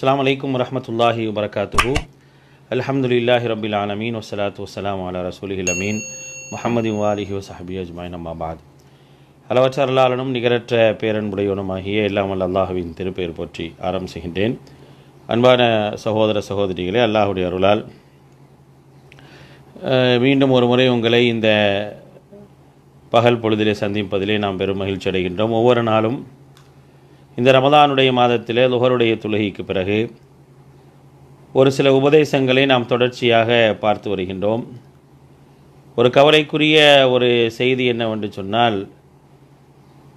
அஸ்லாம் வலைக்கம் வரமத்துல்லாஹி வபரகாத்துஹூ அலமதுல்லாஹி ரபில் ஆலமீன் வசலாத்து வசலாம் அலா ரசூலிஹில் அமீன் முஹமது வாலிஹி வசஹபி அஜ்மாயின் அம்மாபாத் அளவற்ற அல்லாளனும் நிகரற்ற பேரன்புடையவனுமாகிய எல்லாம் அல்ல அல்லாஹுவின் திருப்பெயர் போற்றி ஆரம்பிச்சுகின்றேன் அன்பான சகோதர சகோதரிகளே அல்லாஹுடைய அருளால் மீண்டும் ஒரு முறை உங்களை இந்த பகல் பொழுதிலே சந்திப்பதிலே நாம் பெரும் மகிழ்ச்சி அடைகின்றோம் ஒவ்வொரு நாளும் இந்த ரமதானுடைய மாதத்தில் லுகருடைய தொழுகைக்கு பிறகு ஒரு சில உபதேசங்களை நாம் தொடர்ச்சியாக பார்த்து வருகின்றோம் ஒரு கவலைக்குரிய ஒரு செய்தி என்னவென்று சொன்னால்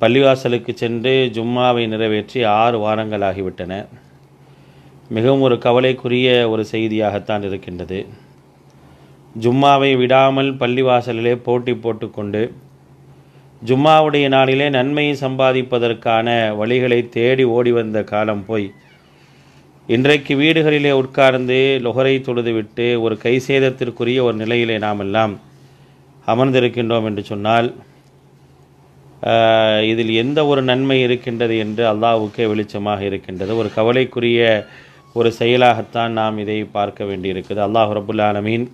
பள்ளிவாசலுக்கு சென்று ஜும்மாவை நிறைவேற்றி ஆறு வாரங்கள் ஆகிவிட்டன மிகவும் ஒரு கவலைக்குரிய ஒரு செய்தியாகத்தான் இருக்கின்றது ஜும்மாவை விடாமல் பள்ளிவாசலிலே போட்டி போட்டுக்கொண்டு ஜும்மாவுடைய நாளிலே நன்மையை சம்பாதிப்பதற்கான வழிகளை தேடி ஓடி வந்த காலம் போய் இன்றைக்கு வீடுகளிலே உட்கார்ந்து லொகரை தொழுதுவிட்டு ஒரு கை சேதத்திற்குரிய ஒரு நிலையிலே நாம் எல்லாம் அமர்ந்திருக்கின்றோம் என்று சொன்னால் இதில் எந்த ஒரு நன்மை இருக்கின்றது என்று அல்லாவுக்கே வெளிச்சமாக இருக்கின்றது ஒரு கவலைக்குரிய ஒரு செயலாகத்தான் நாம் இதை பார்க்க வேண்டியிருக்குது அல்லாஹ் ரபுல்லாலமீன்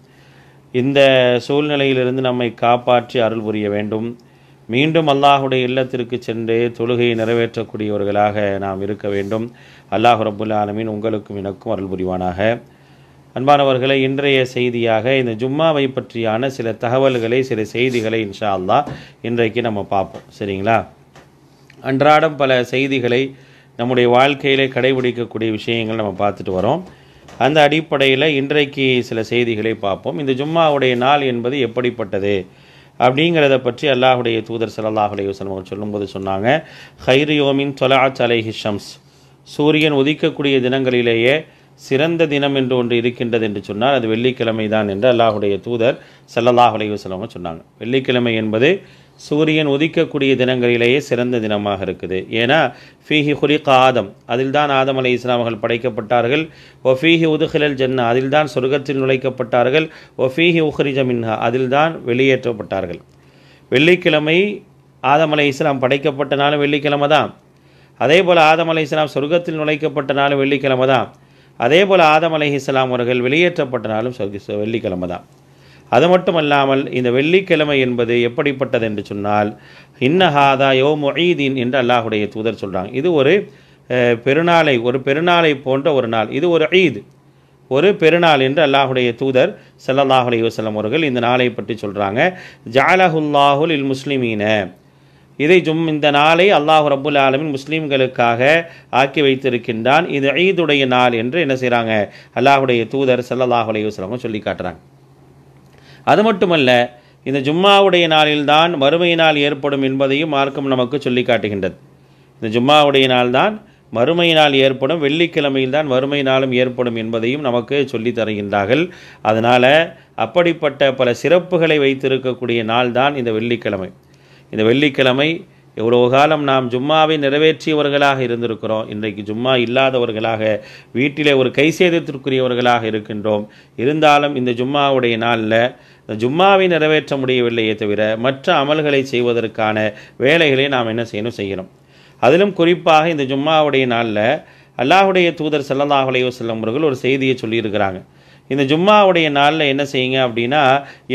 இந்த சூழ்நிலையிலிருந்து நம்மை காப்பாற்றி அருள் புரிய வேண்டும் மீண்டும் அல்லாஹுடைய இல்லத்திற்கு சென்று தொழுகையை நிறைவேற்றக்கூடியவர்களாக நாம் இருக்க வேண்டும் அல்லாஹ் ரபுல்லா ஆலமின் உங்களுக்கும் எனக்கும் அருள் புரிவானாக அன்பானவர்களை இன்றைய செய்தியாக இந்த ஜும்மாவை பற்றியான சில தகவல்களை சில செய்திகளை இன்ஷா அல்லா இன்றைக்கு நம்ம பார்ப்போம் சரிங்களா அன்றாடம் பல செய்திகளை நம்முடைய வாழ்க்கையிலே கடைபிடிக்கக்கூடிய விஷயங்கள் நம்ம பார்த்துட்டு வரோம் அந்த அடிப்படையில் இன்றைக்கு சில செய்திகளை பார்ப்போம் இந்த ஜும்மாவுடைய நாள் என்பது எப்படிப்பட்டது அப்படிங்கிறத பற்றி அல்லாஹுடைய தூதர் சல்லாஹுடைய வசனம் அவர் சொல்லும்போது சொன்னாங்க ஹைரியோமின் தொலா அலைஹி ஹிஷம்ஸ் சூரியன் உதிக்கக்கூடிய தினங்களிலேயே சிறந்த தினம் என்று ஒன்று இருக்கின்றது என்று சொன்னால் அது வெள்ளிக்கிழமை தான் என்று அல்லாஹுடைய தூதர் சல்லல்லாஹ் அலைவசலம சொன்னாங்க வெள்ளிக்கிழமை என்பது சூரியன் உதிக்கக்கூடிய தினங்களிலேயே சிறந்த தினமாக இருக்குது ஏன்னா ஃபீஹி ஹுலிக் ஆதம் அதில் தான் ஆதம் அலை இஸ்லாமர்கள் படைக்கப்பட்டார்கள் ஒ ஃபீஹி உதுகிலல் ஜன்னா அதில் தான் சொர்க்கத்தில் நுழைக்கப்பட்டார்கள் ஒ ஃபீஹி உஹ்ரிஜமின்ஹா மின்ஹா அதில் தான் வெளியேற்றப்பட்டார்கள் வெள்ளிக்கிழமை ஆதம் அலை இஸ்லாம் படைக்கப்பட்ட நாளும் வெள்ளிக்கிழமை தான் அதே போல் ஆதம் அலை இஸ்லாம் சொர்க்கத்தில் நுழைக்கப்பட்ட நாளும் வெள்ளிக்கிழமை தான் அதே போல் ஆதம் அலஹி இஸ்லாம் அவர்கள் வெளியேற்றப்பட்டனாலும் நாளும் வெள்ளிக்கிழமை தான் அது மட்டுமல்லாமல் இந்த வெள்ளிக்கிழமை என்பது எப்படிப்பட்டது என்று சொன்னால் இன்னஹாதா யோ மொஹீதீன் என்று அல்லாஹுடைய தூதர் சொல்கிறாங்க இது ஒரு பெருநாளை ஒரு பெருநாளை போன்ற ஒரு நாள் இது ஒரு ஈத் ஒரு பெருநாள் என்று அல்லாஹுடைய தூதர் சல்லாஹ் அலி வசலம் அவர்கள் இந்த நாளை பற்றி சொல்கிறாங்க ஜாலஹுல்லாஹுல் இல் முஸ்லிமீன இதை ஜும் இந்த நாளை அல்லாஹ் ரபுல் ஆலமின் முஸ்லீம்களுக்காக ஆக்கி வைத்திருக்கின்றான் இது ஈதுடைய நாள் என்று என்ன செய்கிறாங்க அல்லாஹுடைய தூதர் சல்லாஹ் அலையுஸ்லாமும் சொல்லி காட்டுறாங்க அது மட்டுமல்ல இந்த ஜும்மாவுடைய நாளில்தான் மறுமையினால் ஏற்படும் என்பதையும் மார்க்கம் நமக்கு சொல்லி காட்டுகின்றது இந்த ஜும்மாவுடைய நாள்தான் வறுமையினால் ஏற்படும் வெள்ளிக்கிழமையில்தான் வறுமையினாலும் ஏற்படும் என்பதையும் நமக்கு சொல்லி தருகின்றார்கள் அதனால் அப்படிப்பட்ட பல சிறப்புகளை வைத்திருக்கக்கூடிய நாள்தான் இந்த வெள்ளிக்கிழமை இந்த வெள்ளிக்கிழமை எவ்வளோ காலம் நாம் ஜும்மாவை நிறைவேற்றியவர்களாக இருந்திருக்கிறோம் இன்றைக்கு ஜும்மா இல்லாதவர்களாக வீட்டிலே ஒரு கை சேதத்திற்குரியவர்களாக இருக்கின்றோம் இருந்தாலும் இந்த ஜும்மாவுடைய நாளில் இந்த ஜும்மாவை நிறைவேற்ற முடியவில்லையே தவிர மற்ற அமல்களை செய்வதற்கான வேலைகளை நாம் என்ன செய்யணும் செய்கிறோம் அதிலும் குறிப்பாக இந்த ஜும்மாவுடைய நாளில் அல்லாஹுடைய தூதர் சல்லல்லாஹ் செல்லும் அவர்கள் ஒரு செய்தியை சொல்லியிருக்கிறாங்க இந்த ஜும்மாவுடைய நாளில் என்ன செய்யுங்க அப்படின்னா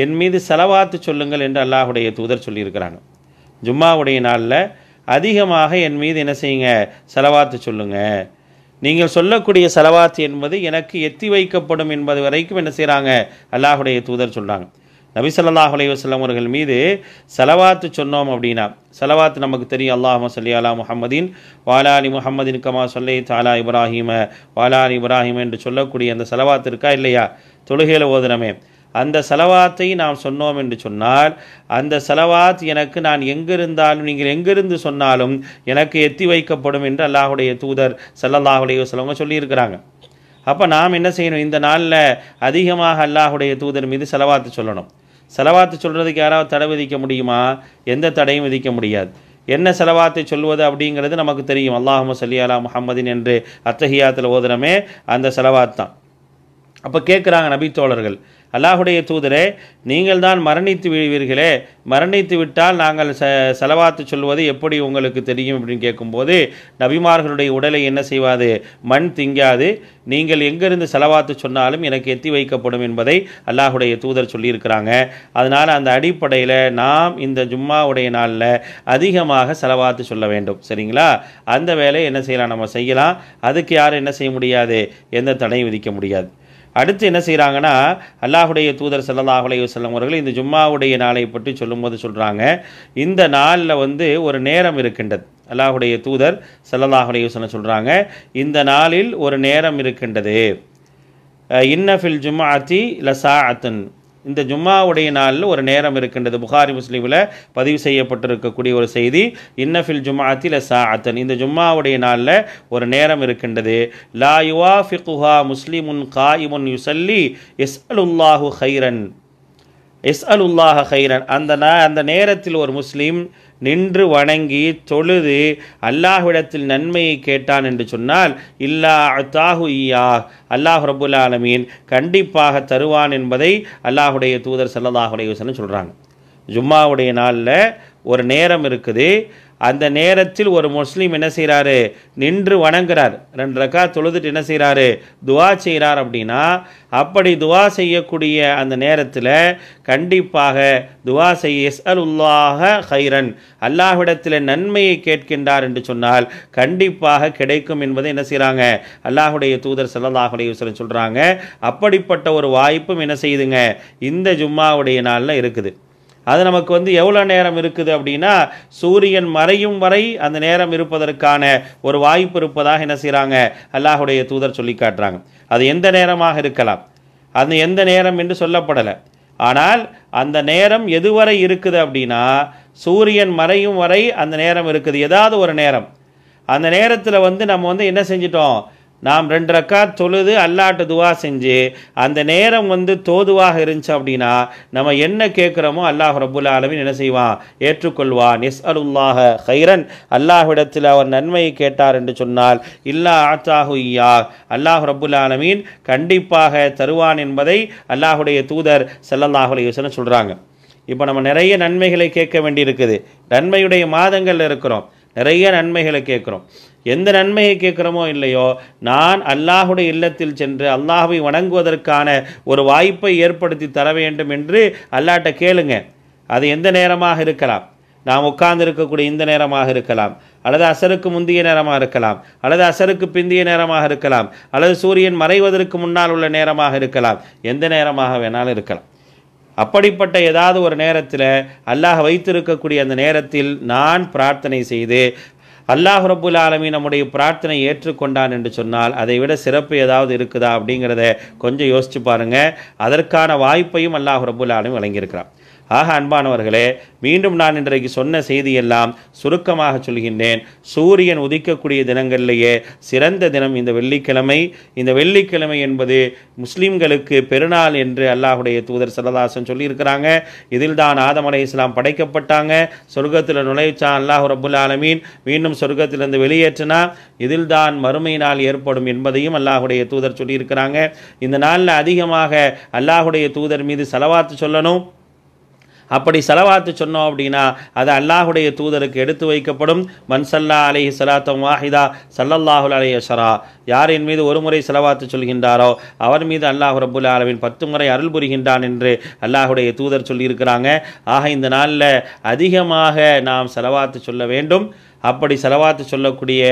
என் மீது செலவாத்து சொல்லுங்கள் என்று அல்லாஹுடைய தூதர் சொல்லியிருக்கிறாங்க ஜும்மாவுடைய நாளில் அதிகமாக என் மீது என்ன செய்யுங்க செலவாத்து சொல்லுங்கள் நீங்கள் சொல்லக்கூடிய செலவாத்து என்பது எனக்கு எத்தி வைக்கப்படும் என்பது வரைக்கும் என்ன செய்கிறாங்க அல்லாஹுடைய தூதர் சொல்கிறாங்க நபிசல்லாஹ் அலைவசல்லம் அவர்கள் மீது செலவாத்து சொன்னோம் அப்படின்னா செலவாத்து நமக்கு தெரியும் அல்லாஹ் சொல்லி அலா முஹம்மதின் வாலாலி முஹம்மதின் கமா சொல்லை தாலா இப்ராஹிம வாலாலி இப்ராஹிம் என்று சொல்லக்கூடிய அந்த செலவாத்து இருக்கா இல்லையா தொழுகையில் ஓதுனமே அந்த செலவாத்தை நாம் சொன்னோம் என்று சொன்னால் அந்த செலவாத் எனக்கு நான் எங்கிருந்தாலும் நீங்கள் எங்கிருந்து சொன்னாலும் எனக்கு எத்தி வைக்கப்படும் என்று அல்லாஹுடைய தூதர் செல்லல்லாஹுடைய சொல்லவங்க சொல்லியிருக்கிறாங்க அப்போ நாம் என்ன செய்யணும் இந்த நாளில் அதிகமாக அல்லாஹுடைய தூதர் மீது செலவாத்து சொல்லணும் செலவாத்து சொல்கிறதுக்கு யாராவது தடை விதிக்க முடியுமா எந்த தடையும் விதிக்க முடியாது என்ன செலவாத்தை சொல்வது அப்படிங்கிறது நமக்கு தெரியும் அல்லாஹும சொல்லி அலா முகமதின் என்று அத்தஹியாத்தில் ஓதுனமே அந்த செலவாத் தான் அப்போ கேட்குறாங்க நபித்தோழர்கள் அல்லாஹுடைய தூதரே நீங்கள் தான் மரணித்து விடுவீர்களே மரணித்து விட்டால் நாங்கள் ச செலவாத்து சொல்வது எப்படி உங்களுக்கு தெரியும் அப்படின்னு கேட்கும்போது நபிமார்களுடைய உடலை என்ன செய்வாது மண் திங்காது நீங்கள் எங்கிருந்து செலவாத்து சொன்னாலும் எனக்கு எத்தி வைக்கப்படும் என்பதை அல்லாஹுடைய தூதர் சொல்லியிருக்கிறாங்க அதனால் அந்த அடிப்படையில் நாம் இந்த ஜும்மாவுடைய நாளில் அதிகமாக செலவாத்து சொல்ல வேண்டும் சரிங்களா அந்த வேலையை என்ன செய்யலாம் நம்ம செய்யலாம் அதுக்கு யாரும் என்ன செய்ய முடியாது எந்த தடையும் விதிக்க முடியாது அடுத்து என்ன செய்கிறாங்கன்னா அல்லாஹுடைய தூதர் சல்லாஹ் அலையுசல்லம் அவர்கள் இந்த ஜும்மாவுடைய நாளை பற்றி சொல்லும்போது சொல்கிறாங்க இந்த நாளில் வந்து ஒரு நேரம் இருக்கின்றது அல்லாஹுடைய தூதர் சல்லாஹ் அலையுசல்லம் சொல்கிறாங்க இந்த நாளில் ஒரு நேரம் இருக்கின்றது இன்னஃபில் அத்தி லசா அத்தன் இந்த ஜும்மாவுடைய நாளில் ஒரு நேரம் இருக்கின்றது புகாரி முஸ்லீமில் பதிவு செய்யப்பட்டிருக்கக்கூடிய ஒரு செய்தி இன்னஃபில் ஜும்மாத்தில் சாத்தன் இந்த ஜும்மாவுடைய நாளில் ஒரு நேரம் இருக்கின்றது லா யுவா ஃபிகுஹா முஸ்லீமுன் காயிமுன் யுசல்லி எஸ் அலுல்லாஹு ஹைரன் எஸ் அலுல்லாஹ ஹைரன் அந்த ந அந்த நேரத்தில் ஒரு முஸ்லீம் நின்று வணங்கி தொழுது அல்லாஹ்விடத்தில் நன்மையை கேட்டான் என்று சொன்னால் இல்லா அத்தாஹு ஈயா அல்லாஹ் ரபுல் ஆலமீன் கண்டிப்பாக தருவான் என்பதை அல்லாஹுடைய தூதர் சல்லல்லாஹுடைய சொல்கிறாங்க ஜும்மாவுடைய நாளில் ஒரு நேரம் இருக்குது அந்த நேரத்தில் ஒரு முஸ்லீம் என்ன செய்கிறாரு நின்று வணங்குறார் ரெண்டு ரக்கா தொழுதுட்டு என்ன செய்கிறாரு துவா செய்கிறார் அப்படின்னா அப்படி துவா செய்யக்கூடிய அந்த நேரத்தில் கண்டிப்பாக துவா செய்ய எஸ் உல்லாக ஹைரன் அல்லாஹ்விடத்தில் நன்மையை கேட்கின்றார் என்று சொன்னால் கண்டிப்பாக கிடைக்கும் என்பதை என்ன செய்கிறாங்க அல்லாஹுடைய தூதர் சல்லாஹுடைய சொல்கிறாங்க அப்படிப்பட்ட ஒரு வாய்ப்பும் என்ன செய்யுதுங்க இந்த ஜும்மாவுடைய நாளில் இருக்குது அது நமக்கு வந்து எவ்வளோ நேரம் இருக்குது அப்படின்னா சூரியன் மறையும் வரை அந்த நேரம் இருப்பதற்கான ஒரு வாய்ப்பு இருப்பதாக என்ன செய்கிறாங்க அல்லாஹுடைய தூதர் சொல்லி காட்டுறாங்க அது எந்த நேரமாக இருக்கலாம் அது எந்த நேரம் என்று சொல்லப்படலை ஆனால் அந்த நேரம் எதுவரை இருக்குது அப்படின்னா சூரியன் மறையும் வரை அந்த நேரம் இருக்குது ஏதாவது ஒரு நேரம் அந்த நேரத்தில் வந்து நம்ம வந்து என்ன செஞ்சிட்டோம் நாம் ரெண்டு ரக்கா தொழுது அல்லாட்டு துவா செஞ்சு அந்த நேரம் வந்து தோதுவாக இருந்துச்சு அப்படின்னா நம்ம என்ன கேட்குறோமோ அல்லாஹ் ரபுல் ஆலமின் என்ன செய்வான் ஏற்றுக்கொள்வான் எஸ் அலுல்லாஹ ஹைரன் அல்லாஹ்விடத்தில் அவர் நன்மையை கேட்டார் என்று சொன்னால் இல்லா ஆத்தாஹு ஐயா அல்லாஹ் ரபுல் ஆலமீன் கண்டிப்பாக தருவான் என்பதை அல்லாஹுடைய தூதர் செல்லல்லாஹுடைய யோசனை சொல்கிறாங்க இப்போ நம்ம நிறைய நன்மைகளை கேட்க வேண்டி இருக்குது நன்மையுடைய மாதங்கள் இருக்கிறோம் நிறைய நன்மைகளை கேட்குறோம் எந்த நன்மையை கேட்குறோமோ இல்லையோ நான் அல்லாஹுடைய இல்லத்தில் சென்று அல்லாஹுவை வணங்குவதற்கான ஒரு வாய்ப்பை ஏற்படுத்தி தர வேண்டும் என்று அல்லாட்ட கேளுங்க அது எந்த நேரமாக இருக்கலாம் நாம் உட்கார்ந்து இருக்கக்கூடிய இந்த நேரமாக இருக்கலாம் அல்லது அசருக்கு முந்தைய நேரமாக இருக்கலாம் அல்லது அசருக்கு பிந்திய நேரமாக இருக்கலாம் அல்லது சூரியன் மறைவதற்கு முன்னால் உள்ள நேரமாக இருக்கலாம் எந்த நேரமாக வேணாலும் இருக்கலாம் அப்படிப்பட்ட ஏதாவது ஒரு நேரத்தில் அல்லாஹ் வைத்திருக்கக்கூடிய அந்த நேரத்தில் நான் பிரார்த்தனை செய்து அல்லாஹ் ரபுல் ஆலமி நம்முடைய பிரார்த்தனை ஏற்றுக்கொண்டான் என்று சொன்னால் அதை விட சிறப்பு ஏதாவது இருக்குதா அப்படிங்கிறத கொஞ்சம் யோசித்து பாருங்கள் அதற்கான வாய்ப்பையும் அல்லாஹ் ரபுல் ஆலமி வழங்கியிருக்கிறான் ஆக அன்பானவர்களே மீண்டும் நான் இன்றைக்கு சொன்ன செய்தியெல்லாம் சுருக்கமாக சொல்கின்றேன் சூரியன் உதிக்கக்கூடிய தினங்களிலேயே சிறந்த தினம் இந்த வெள்ளிக்கிழமை இந்த வெள்ளிக்கிழமை என்பது முஸ்லீம்களுக்கு பெருநாள் என்று அல்லாஹுடைய தூதர் சரதாசன் சொல்லியிருக்கிறாங்க இதில் தான் ஆதம் அலை இஸ்லாம் படைக்கப்பட்டாங்க சொர்க்கத்தில் நுழைச்சான் அல்லாஹ் ரபுல் ஆலமீன் மீண்டும் சொர்க்கத்திலிருந்து வெளியேற்றினா இதில் தான் மறுமை நாள் ஏற்படும் என்பதையும் அல்லாஹுடைய தூதர் சொல்லியிருக்கிறாங்க இந்த நாளில் அதிகமாக அல்லாஹுடைய தூதர் மீது செலவாத்து சொல்லணும் அப்படி செலவாத்து சொன்னோம் அப்படின்னா அது அல்லாஹுடைய தூதருக்கு எடுத்து வைக்கப்படும் மன்சல்லா அலி சலாத்தம் வாஹிதா சல்லல்லாஹுல் யார் யாரின் மீது ஒரு முறை செலவாத்து சொல்கின்றாரோ அவர் மீது அல்லாஹ் ரபுல் ஆலமின் பத்து முறை அருள் புரிகின்றான் என்று அல்லாஹுடைய தூதர் சொல்லியிருக்கிறாங்க ஆக இந்த நாளில் அதிகமாக நாம் செலவாத்து சொல்ல வேண்டும் அப்படி செலவாத்து சொல்லக்கூடிய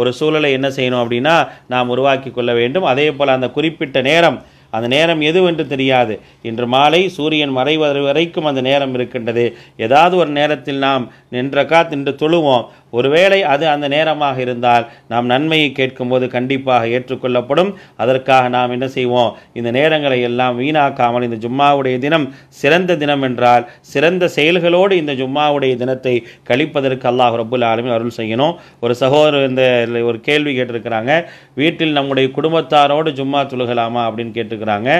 ஒரு சூழலை என்ன செய்யணும் அப்படின்னா நாம் உருவாக்கி கொள்ள வேண்டும் அதே போல் அந்த குறிப்பிட்ட நேரம் அந்த நேரம் எதுவென்று தெரியாது இன்று மாலை சூரியன் மறைவது வரைக்கும் அந்த நேரம் இருக்கின்றது ஏதாவது ஒரு நேரத்தில் நாம் நின்ற காத் நின்று தொழுவோம் ஒருவேளை அது அந்த நேரமாக இருந்தால் நாம் நன்மையை கேட்கும்போது கண்டிப்பாக ஏற்றுக்கொள்ளப்படும் அதற்காக நாம் என்ன செய்வோம் இந்த நேரங்களை எல்லாம் வீணாக்காமல் இந்த ஜும்மாவுடைய தினம் சிறந்த தினம் என்றால் சிறந்த செயல்களோடு இந்த ஜும்மாவுடைய தினத்தை கழிப்பதற்கு அல்லாஹ் ரபுல் ஆலமி அருள் செய்யணும் ஒரு சகோதரர் இந்த ஒரு கேள்வி கேட்டிருக்கிறாங்க வீட்டில் நம்முடைய குடும்பத்தாரோடு ஜும்மா தொழுகலாமா அப்படின்னு கேட்டிருக்கிறாங்க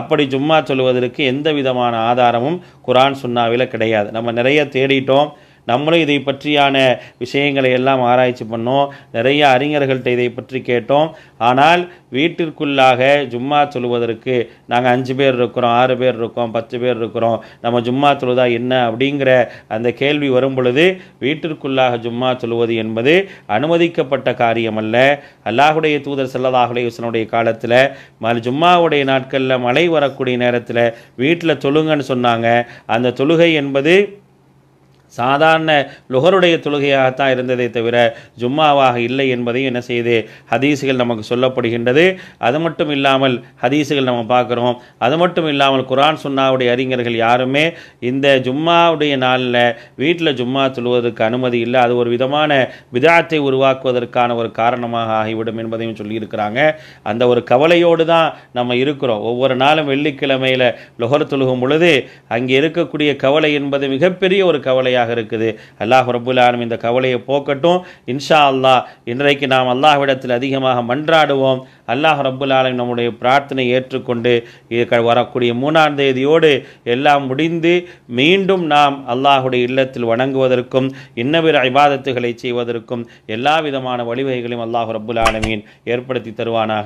அப்படி ஜும்மா சொல்லுவதற்கு எந்த விதமான ஆதாரமும் குரான் சுன்னாவில் கிடையாது நம்ம நிறைய தேடிட்டோம் நம்மளும் இதை பற்றியான விஷயங்களை எல்லாம் ஆராய்ச்சி பண்ணோம் நிறைய அறிஞர்கள்ட்ட இதை பற்றி கேட்டோம் ஆனால் வீட்டிற்குள்ளாக ஜும்மா சொல்வதற்கு நாங்கள் அஞ்சு பேர் இருக்கிறோம் ஆறு பேர் இருக்கோம் பத்து பேர் இருக்கிறோம் நம்ம ஜும்மா தொழுதா என்ன அப்படிங்கிற அந்த கேள்வி வரும் பொழுது வீட்டிற்குள்ளாக ஜும்மா சொல்வது என்பது அனுமதிக்கப்பட்ட காரியம் அல்ல அல்லாஹுடைய தூதர் செல்லதாகுடைய வசனுடைய காலத்தில் மறு ஜும்மாவுடைய நாட்களில் மழை வரக்கூடிய நேரத்தில் வீட்டில் தொழுங்கன்னு சொன்னாங்க அந்த தொழுகை என்பது சாதாரண லுகருடைய தொழுகையாகத்தான் இருந்ததை தவிர ஜும்மாவாக இல்லை என்பதையும் என்ன செய்து ஹதீஸுகள் நமக்கு சொல்லப்படுகின்றது அது மட்டும் இல்லாமல் ஹதீஸுகள் நம்ம பார்க்குறோம் அது மட்டும் இல்லாமல் குரான் சுன்னாவுடைய அறிஞர்கள் யாருமே இந்த ஜும்மாவுடைய நாளில் வீட்டில் ஜும்மா சொல்லுவதற்கு அனுமதி இல்லை அது ஒரு விதமான விதாத்தை உருவாக்குவதற்கான ஒரு காரணமாக ஆகிவிடும் என்பதையும் சொல்லியிருக்கிறாங்க அந்த ஒரு கவலையோடு தான் நம்ம இருக்கிறோம் ஒவ்வொரு நாளும் வெள்ளிக்கிழமையில் லுகர் தொழுகும் பொழுது அங்கே இருக்கக்கூடிய கவலை என்பது மிகப்பெரிய ஒரு கவலையாக கவலையாக இருக்குது அல்லாஹ் ரபுல்லாலும் இந்த கவலையை போக்கட்டும் இன்ஷா அல்லாஹ் இன்றைக்கு நாம் அல்லாஹ்விடத்தில் அதிகமாக மன்றாடுவோம் அல்லாஹ் ரபுல்லாலும் நம்முடைய பிரார்த்தனை ஏற்றுக்கொண்டு வரக்கூடிய மூணாம் தேதியோடு எல்லாம் முடிந்து மீண்டும் நாம் அல்லாஹுடைய இல்லத்தில் வணங்குவதற்கும் இன்னவிர ஐபாதத்துகளை செய்வதற்கும் எல்லா விதமான வழிவகைகளையும் அல்லாஹ் ரபுல் ஆலமீன் ஏற்படுத்தி தருவானாக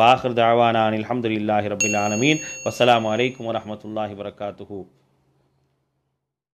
வாஹர் தாவானான் அலமதுல்லாஹி ரபுல் ஆலமீன் வசலாம் வலைக்கம் வரமத்துல்லாஹி வரகாத்துஹூ